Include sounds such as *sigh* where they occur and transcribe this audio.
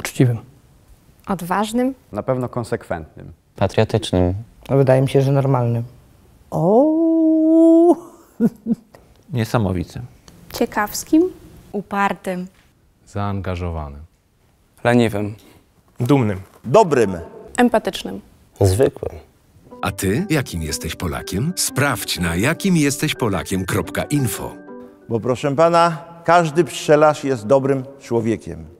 Uczciwym. Odważnym? Na pewno konsekwentnym. Patriotycznym. No, wydaje mi się, że normalnym. O. *laughs* Niesamowitym. Ciekawskim? Upartym. Zaangażowanym. Leniwym. Dumnym. Dobrym. Empatycznym. Zwykłym. A ty, jakim jesteś Polakiem? Sprawdź na jakim jesteś Polakiem.info. Bo proszę pana, każdy pszczelarz jest dobrym człowiekiem.